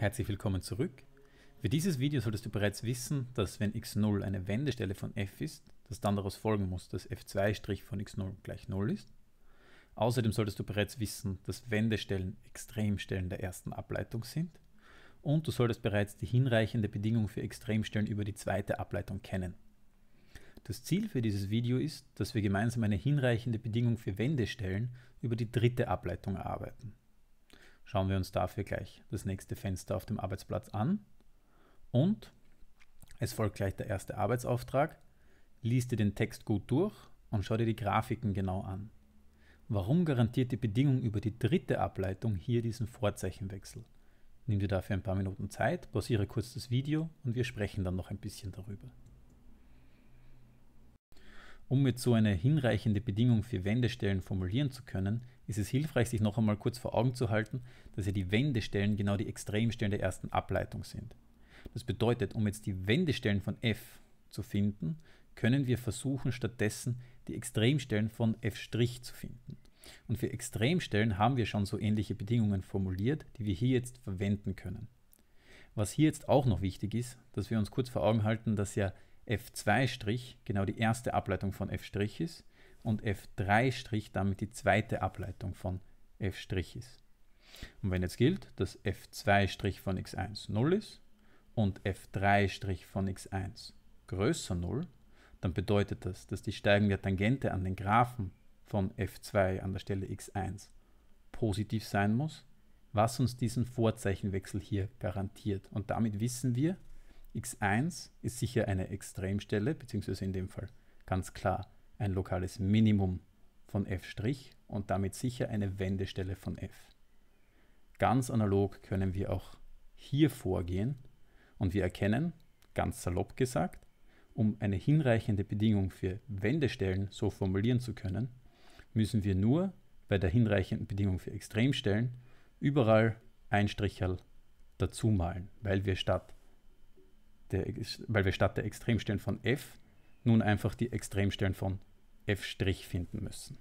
Herzlich willkommen zurück. Für dieses Video solltest du bereits wissen, dass wenn x0 eine Wendestelle von f ist, dass dann daraus folgen muss, dass f2' von x0 gleich 0 ist. Außerdem solltest du bereits wissen, dass Wendestellen Extremstellen der ersten Ableitung sind. Und du solltest bereits die hinreichende Bedingung für Extremstellen über die zweite Ableitung kennen. Das Ziel für dieses Video ist, dass wir gemeinsam eine hinreichende Bedingung für Wendestellen über die dritte Ableitung erarbeiten. Schauen wir uns dafür gleich das nächste Fenster auf dem Arbeitsplatz an und es folgt gleich der erste Arbeitsauftrag. Lies dir den Text gut durch und schau dir die Grafiken genau an. Warum garantiert die Bedingung über die dritte Ableitung hier diesen Vorzeichenwechsel? Nimm dir dafür ein paar Minuten Zeit, pausiere kurz das Video und wir sprechen dann noch ein bisschen darüber. Um jetzt so eine hinreichende Bedingung für Wendestellen formulieren zu können, ist es hilfreich, sich noch einmal kurz vor Augen zu halten, dass ja die Wendestellen genau die Extremstellen der ersten Ableitung sind. Das bedeutet, um jetzt die Wendestellen von f zu finden, können wir versuchen, stattdessen die Extremstellen von f' zu finden. Und für Extremstellen haben wir schon so ähnliche Bedingungen formuliert, die wir hier jetzt verwenden können. Was hier jetzt auch noch wichtig ist, dass wir uns kurz vor Augen halten, dass ja f2' genau die erste Ableitung von f' ist und f3' damit die zweite Ableitung von f' ist. Und wenn jetzt gilt, dass f2' von x1 0 ist und f3' von x1 größer 0, dann bedeutet das, dass die steigende Tangente an den Graphen von f2 an der Stelle x1 positiv sein muss, was uns diesen Vorzeichenwechsel hier garantiert. Und damit wissen wir, x1 ist sicher eine Extremstelle, beziehungsweise in dem Fall ganz klar ein lokales Minimum von f' und damit sicher eine Wendestelle von f. Ganz analog können wir auch hier vorgehen und wir erkennen, ganz salopp gesagt, um eine hinreichende Bedingung für Wendestellen so formulieren zu können, müssen wir nur bei der hinreichenden Bedingung für Extremstellen überall ein Stricherl dazu malen, weil wir statt der, weil wir statt der Extremstellen von f nun einfach die Extremstellen von f' finden müssen.